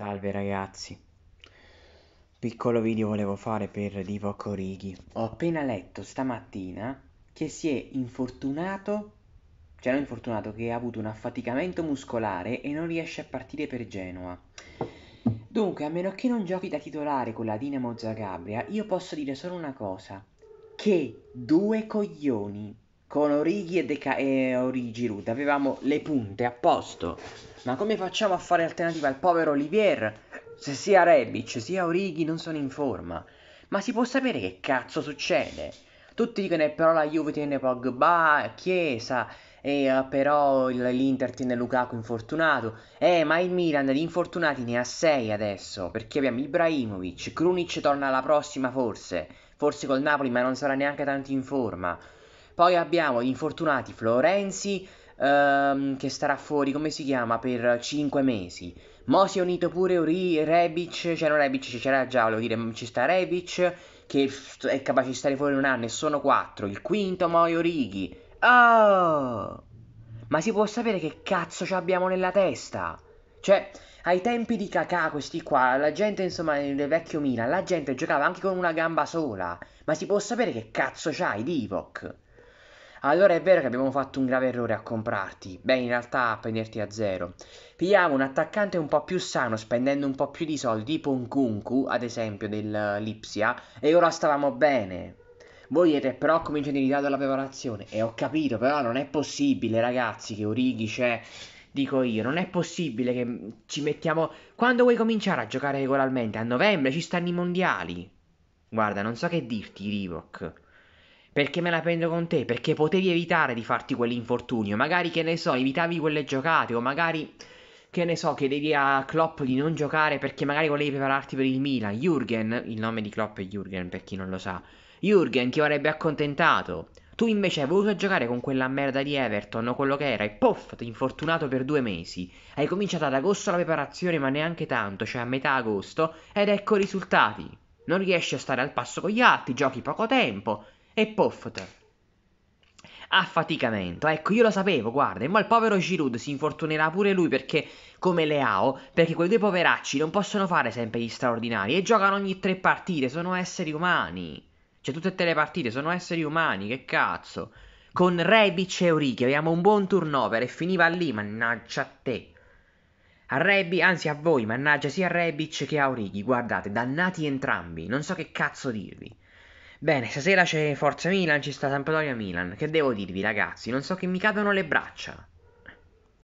Salve ragazzi, piccolo video volevo fare per Divo Corighi. Ho appena letto stamattina che si è infortunato, cioè non infortunato, che ha avuto un affaticamento muscolare e non riesce a partire per Genoa. Dunque, a meno che non giochi da titolare con la Dinamo Zagabria, io posso dire solo una cosa. Che due coglioni! con Origi e, Deca- e Origi Rude avevamo le punte a posto. Ma come facciamo a fare alternativa al povero Olivier? Se sia Rebic sia Origi non sono in forma. Ma si può sapere che cazzo succede? Tutti dicono che eh, però la Juve tiene Pogba, eh, Chiesa, e eh, però l'Inter tiene Lukaku infortunato. Eh, ma il Milan di infortunati ne ha 6 adesso, perché abbiamo Ibrahimovic, Krunic torna alla prossima forse, forse col Napoli ma non sarà neanche tanto in forma. Poi abbiamo gli infortunati Florenzi ehm, che starà fuori, come si chiama, per 5 mesi. Mo si è unito pure Uri, Rebic, cioè Rebic, cioè c'era già, volevo dire, ci sta Rebic che è capace di stare fuori un anno e sono 4. Il quinto Moio Righi. Oh! Ma si può sapere che cazzo ci abbiamo nella testa? Cioè, ai tempi di Kakà, questi qua, la gente, insomma, nel vecchio Milan, la gente giocava anche con una gamba sola. Ma si può sapere che cazzo c'hai, Divok? Allora è vero che abbiamo fatto un grave errore a comprarti, beh in realtà a prenderti a zero. Pigliamo un attaccante un po' più sano spendendo un po' più di soldi, tipo un Kunku ad esempio dell'Ipsia, eh, e ora stavamo bene. Voi siete però cominciate in ritardo la preparazione, e ho capito però non è possibile ragazzi che Orighi c'è... Cioè, dico io, non è possibile che ci mettiamo... Quando vuoi cominciare a giocare regolarmente? A novembre ci stanno i mondiali. Guarda, non so che dirti, Rivok. Perché me la prendo con te? Perché potevi evitare di farti quell'infortunio. Magari, che ne so, evitavi quelle giocate o magari che ne so, chiedevi a Klopp di non giocare perché magari volevi prepararti per il Milan. Jurgen, il nome di Klopp è Jurgen per chi non lo sa. Jurgen ti avrebbe accontentato. Tu invece hai voluto giocare con quella merda di Everton o quello che era e poff, ti infortunato per due mesi. Hai cominciato ad agosto la preparazione ma neanche tanto, cioè a metà agosto, ed ecco i risultati. Non riesci a stare al passo con gli altri, giochi poco tempo e Poffoter. Affaticamento, ecco, io lo sapevo, guarda, e ma il povero Giroud si infortunerà pure lui perché, come Leao, perché quei due poveracci non possono fare sempre gli straordinari e giocano ogni tre partite, sono esseri umani. Cioè, tutte e tre le partite sono esseri umani, che cazzo. Con Rebic e Eurichi avevamo un buon turnover e finiva lì, mannaggia a te. A Rebic, anzi a voi, mannaggia sia a Rebic che a Origi, guardate, dannati entrambi, non so che cazzo dirvi. Bene, stasera c'è Forza Milan, ci sta Sampdoria Milan. Che devo dirvi, ragazzi? Non so che mi cadono le braccia.